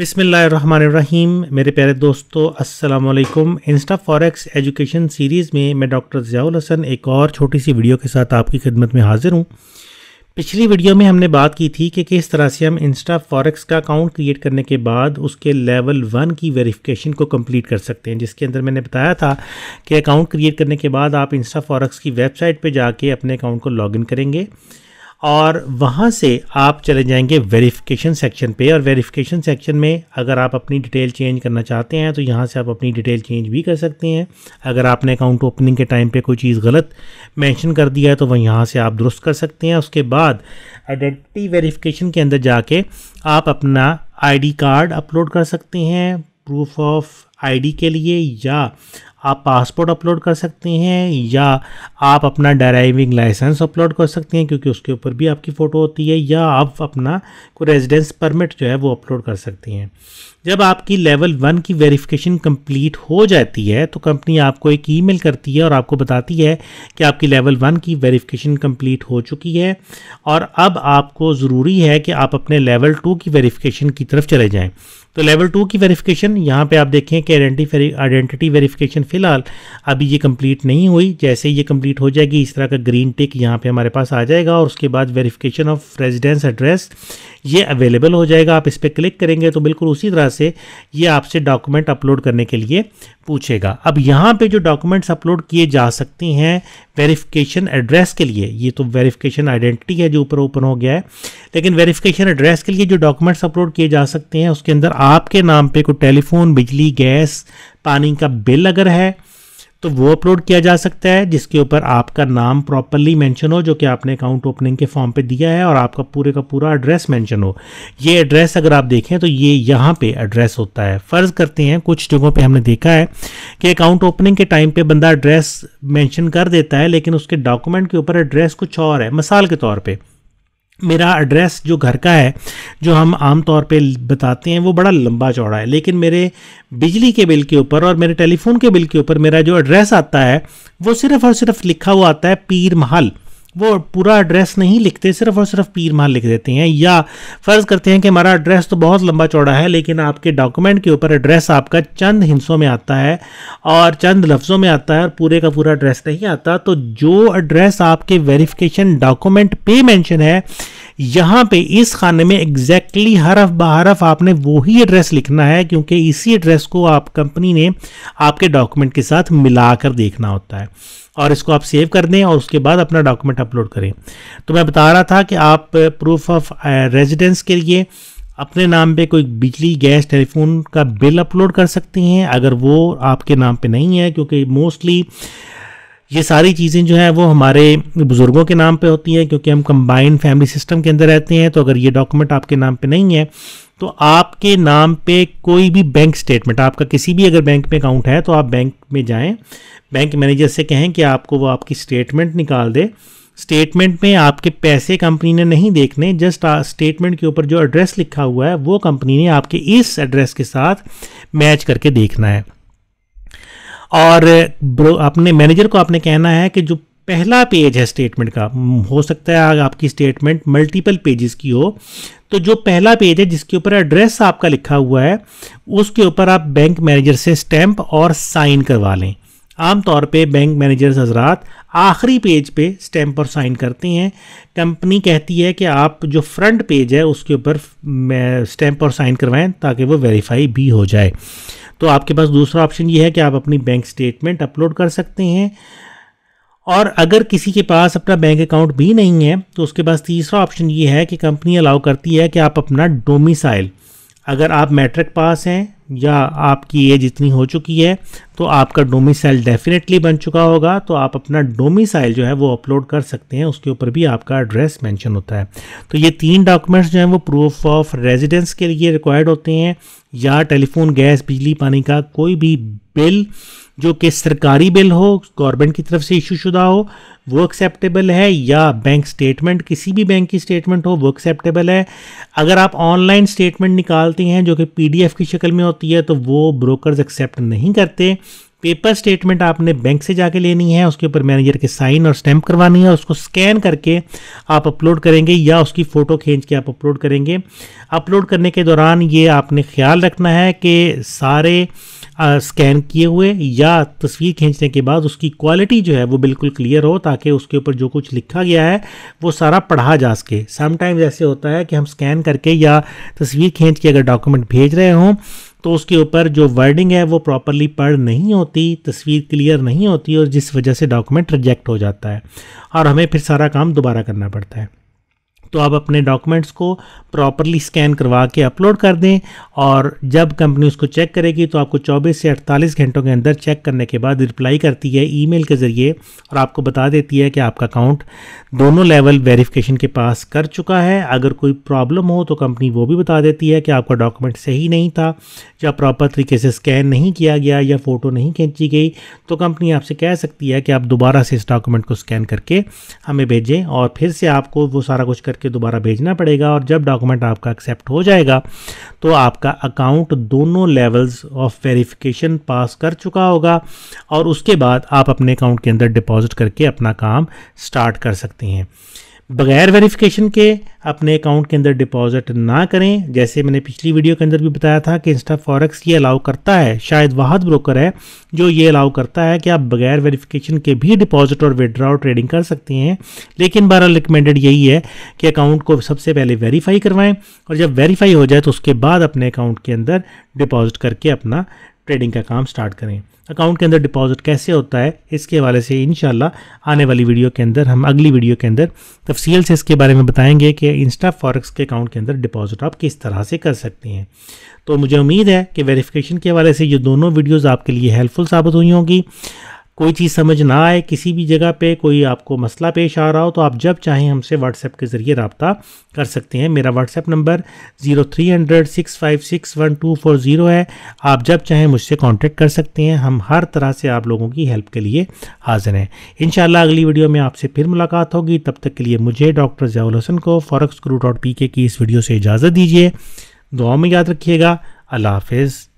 बिसमीम मेरे प्यारे दोस्तों अस्सलाम वालेकुम इंस्टा फॉरेक्स एजुकेशन सीरीज़ में मैं डॉक्टर ज़ियाउल हसन एक और छोटी सी वीडियो के साथ आपकी खिदमत में हाज़िर हूँ पिछली वीडियो में हमने बात की थी कि किस तरह से हम इंस्टा फॉरेक्स का अकाउंट क्रिएट करने के बाद उसके लेवल वन की वेरिफिकेशन को कंप्लीट कर सकते हैं जिसके अंदर मैंने बताया था कि अकाउंट क्रिएट करने के बाद आप इंस्टा फॉरेक्स की वेबसाइट पर जाके अपने अकाउंट को लॉगिन करेंगे और वहाँ से आप चले जाएंगे वेरिफिकेशन सेक्शन पे और वेरिफिकेशन सेक्शन में अगर आप अपनी डिटेल चेंज करना चाहते हैं तो यहाँ से आप अपनी डिटेल चेंज भी कर सकते हैं अगर आपने अकाउंट ओपनिंग के टाइम पे कोई चीज़ गलत मेंशन कर दिया है तो वह यहाँ से आप दुरुस्त कर सकते हैं उसके बाद आइडेंटिटी वेरीफ़िकेशन के अंदर जाके आप अपना आई कार्ड अपलोड कर सकते हैं प्रूफ ऑफ आईडी के लिए या आप पासपोर्ट अपलोड कर सकते हैं या आप अपना ड्राइविंग लाइसेंस अपलोड कर सकते हैं क्योंकि उसके ऊपर भी आपकी फ़ोटो होती है या आप अपना कोई रेजिडेंस परमिट जो है वो अपलोड कर सकते हैं जब आपकी लेवल वन की वेरिफिकेशन कंप्लीट हो जाती है तो कंपनी आपको एक ईमेल करती है और आपको बताती है कि आपकी लेवल वन की वेरिफिकेशन कंप्लीट हो चुकी है और अब आपको ज़रूरी है कि आप अपने लेवल टू की वेरिफिकेशन की तरफ चले जाएँ तो लेवल टू की वेरिफिकेशन यहाँ पे आप देखें कि आइडेंटिटी वेरिफिकेशन फ़िलहाल अभी ये कंप्लीट नहीं हुई जैसे ही ये कंप्लीट हो जाएगी इस तरह का ग्रीन टिक यहाँ पे हमारे पास आ जाएगा और उसके बाद वेरिफिकेशन ऑफ रेजिडेंस एड्रेस ये अवेलेबल हो जाएगा आप इस पर क्लिक करेंगे तो बिल्कुल उसी तरह से ये आपसे डॉक्यूमेंट अपलोड करने के लिए पूछेगा अब यहाँ पर जो डॉक्यूमेंट्स अपलोड किए जा सकती हैं वेरिफिकेशन एड्रेस के लिए ये तो वेरिफिकेशन आइडेंटिटी है जो ऊपर ओपन हो गया है लेकिन वेरिफिकेशन एड्रेस के लिए जो डॉक्यूमेंट्स अपलोड किए जा सकते हैं उसके अंदर आपके नाम पे कोई टेलीफोन बिजली गैस पानी का बिल अगर है तो वो अपलोड किया जा सकता है जिसके ऊपर आपका नाम प्रॉपरली मेंशन हो जो कि आपने अकाउंट ओपनिंग के फॉर्म पे दिया है और आपका पूरे का पूरा एड्रेस मेंशन हो ये एड्रेस अगर आप देखें तो ये यहाँ पे एड्रेस होता है फ़र्ज़ करते हैं कुछ जगहों पे हमने देखा है कि अकाउंट ओपनिंग के टाइम पे बंदा एड्रेस मैंशन कर देता है लेकिन उसके डॉक्यूमेंट के ऊपर एड्रेस कुछ और है मिसाल के तौर पर मेरा एड्रेस जो घर का है जो हम आम तौर पे बताते हैं वो बड़ा लंबा चौड़ा है लेकिन मेरे बिजली के बिल के ऊपर और मेरे टेलीफोन के बिल के ऊपर मेरा जो एड्रेस आता है वो सिर्फ़ और सिर्फ लिखा हुआ आता है पीर महल वो पूरा एड्रेस नहीं लिखते सिर्फ और सिर्फ पीर माल लिख देते हैं या फ़र्ज़ करते हैं कि हमारा एड्रेस तो बहुत लंबा चौड़ा है लेकिन आपके डॉक्यूमेंट के ऊपर एड्रेस आपका चंद हिंसों में आता है और चंद लफ्ज़ों में आता है और पूरे का पूरा एड्रेस नहीं आता तो जो एड्रेस आपके वेरिफिकेशन डॉक्यूमेंट पे मैंशन है यहाँ पे इस खाने में एग्जैक्टली exactly हरफ बहरफ आपने वही एड्रेस लिखना है क्योंकि इसी एड्रेस को आप कंपनी ने आपके डॉक्यूमेंट के साथ मिला कर देखना होता है और इसको आप सेव कर दें और उसके बाद अपना डॉक्यूमेंट अपलोड करें तो मैं बता रहा था कि आप प्रूफ ऑफ रेजिडेंस के लिए अपने नाम पे कोई बिजली गैस टेलीफोन का बिल अपलोड कर सकते हैं अगर वो आपके नाम पे नहीं है क्योंकि मोस्टली ये सारी चीज़ें जो हैं वो हमारे बुज़ुर्गों के नाम पे होती हैं क्योंकि हम कंबाइंड फैमिली सिस्टम के अंदर रहते हैं तो अगर ये डॉक्यूमेंट आपके नाम पे नहीं है तो आपके नाम पे कोई भी बैंक स्टेटमेंट आपका किसी भी अगर बैंक में अकाउंट है तो आप बैंक में जाएं बैंक मैनेजर से कहें कि आपको वो आपकी स्टेटमेंट निकाल दे स्टेटमेंट में आपके पैसे कंपनी ने नहीं देखने जस्ट स्टेटमेंट के ऊपर जो एड्रेस लिखा हुआ है वो कंपनी ने आपके इस एड्रेस के साथ मैच करके देखना है और अपने मैनेजर को आपने कहना है कि जो पहला पेज है स्टेटमेंट का हो सकता है आपकी स्टेटमेंट मल्टीपल पेजेस की हो तो जो पहला पेज है जिसके ऊपर एड्रेस आपका लिखा हुआ है उसके ऊपर आप बैंक मैनेजर से स्टैंप और साइन करवा लें आमतौर पे बैंक मैनेजर्स हजरात आखिरी पेज पे स्टैंप और साइन करते हैं कंपनी कहती है कि आप जो फ्रंट पेज है उसके ऊपर स्टैंप और साइन करवाएं ताकि वो वेरीफाई भी हो जाए तो आपके पास दूसरा ऑप्शन ये है कि आप अपनी बैंक स्टेटमेंट अपलोड कर सकते हैं और अगर किसी के पास अपना बैंक अकाउंट भी नहीं है तो उसके पास तीसरा ऑप्शन ये है कि कंपनी अलाउ करती है कि आप अपना डोमिसाइल अगर आप मैट्रिक पास हैं या आपकी एज इतनी हो चुकी है तो आपका डोमिसाइल डेफिनेटली बन चुका होगा तो आप अपना डोमिसाइल जो है वो अपलोड कर सकते हैं उसके ऊपर भी आपका एड्रेस मेंशन होता है तो ये तीन डॉक्यूमेंट्स जो हैं वो प्रूफ ऑफ रेजिडेंस के लिए रिक्वायर्ड होते हैं या टेलीफोन गैस बिजली पानी का कोई भी बिल जो कि सरकारी बिल हो गवर्नमेंट की तरफ से इशू शुदा हो वो एक्सेप्टेबल है या बैंक स्टेटमेंट किसी भी बैंक की स्टेटमेंट हो वो एक्सेप्टेबल है अगर आप ऑनलाइन स्टेटमेंट निकालती हैं जो कि पीडीएफ की शक्ल में होती है तो वो ब्रोकर्स एक्सेप्ट नहीं करते पेपर स्टेटमेंट आपने बैंक से जाके लेनी है उसके ऊपर मैनेजर के साइन और स्टैंप करवानी है उसको स्कैन करके आप अपलोड करेंगे या उसकी फ़ोटो खींच के आप अपलोड करेंगे अपलोड करने के दौरान ये आपने ख्याल रखना है कि सारे स्कैन किए हुए या तस्वीर खींचने के बाद उसकी क्वालिटी जो है वो बिल्कुल क्लियर हो ताकि उसके ऊपर जो कुछ लिखा गया है वो सारा पढ़ा जा सके समटाइम्स ऐसे होता है कि हम स्कैन करके या तस्वीर खींच के अगर डॉक्यूमेंट भेज रहे हों तो उसके ऊपर जो वर्डिंग है वो प्रॉपरली पढ़ नहीं होती तस्वीर क्लियर नहीं होती और जिस वजह से डॉक्यूमेंट रिजेक्ट हो जाता है और हमें फिर सारा काम दोबारा करना पड़ता है तो आप अपने डॉक्यूमेंट्स को प्रॉपरली स्कैन करवा के अपलोड कर दें और जब कंपनी उसको चेक करेगी तो आपको 24 से 48 घंटों के अंदर चेक करने के बाद रिप्लाई करती है ईमेल के ज़रिए और आपको बता देती है कि आपका अकाउंट दोनों लेवल वेरिफिकेशन के पास कर चुका है अगर कोई प्रॉब्लम हो तो कंपनी वो भी बता देती है कि आपका डॉक्यूमेंट सही नहीं था या प्रॉपर तरीके से स्कैन नहीं किया गया या फ़ोटो नहीं खींची गई तो कंपनी आपसे कह सकती है कि आप दोबारा से इस डॉक्यूमेंट को स्कैन करके हमें भेजें और फिर से आपको वो सारा कुछ करके के दोबारा भेजना पड़ेगा और जब डॉक्यूमेंट आपका एक्सेप्ट हो जाएगा तो आपका अकाउंट दोनों लेवल्स ऑफ वेरिफिकेशन पास कर चुका होगा और उसके बाद आप अपने अकाउंट के अंदर डिपॉजिट करके अपना काम स्टार्ट कर सकते हैं बगैर वेरिफिकेशन के अपने अकाउंट के अंदर डिपॉजिट ना करें जैसे मैंने पिछली वीडियो के अंदर भी बताया था कि इंस्टा फॉरेक्स ये अलाउ करता है शायद वाहद ब्रोकर है जो ये अलाउ करता है कि आप बगैर वेरिफिकेशन के भी डिपॉजिट और विदड्रा ट्रेडिंग कर सकते हैं लेकिन बहरहाल रिकमेंडेड यही है कि अकाउंट को सबसे पहले वेरीफाई करवाएं और जब वेरीफाई हो जाए तो उसके बाद अपने अकाउंट के अंदर डिपॉजिट करके अपना ट्रेडिंग का काम स्टार्ट करें अकाउंट के अंदर डिपॉजिट कैसे होता है इसके हवाले से इन आने वाली वीडियो के अंदर हम अगली वीडियो के अंदर तफसील से इसके बारे में बताएंगे कि इंस्टा फॉरक्स के अकाउंट के अंदर डिपॉजिट आप किस तरह से कर सकते हैं तो मुझे उम्मीद है कि वेरिफिकेशन के हवाले से ये दोनों वीडियोज़ आपके लिए हेल्पफुल साबित हुई होंगी कोई चीज़ समझ ना आए किसी भी जगह पे कोई आपको मसला पेश आ रहा हो तो आप जब चाहें हमसे व्हाट्सएप के ज़रिए रबता कर सकते हैं मेरा WhatsApp number zero three hundred six five six one two four zero है आप जब चाहें मुझसे कांटेक्ट कर सकते हैं हम हर तरह से आप लोगों की हेल्प के लिए हाजिर हैं इन अगली वीडियो में आपसे फिर मुलाकात होगी तब तक के लिए मुझे डॉक्टर जयाल हसन को फॉरक्स डॉट पी के की इस वीडियो से इजाज़त दीजिए दुआ में याद रखिएगा अल्लाह हाफिज़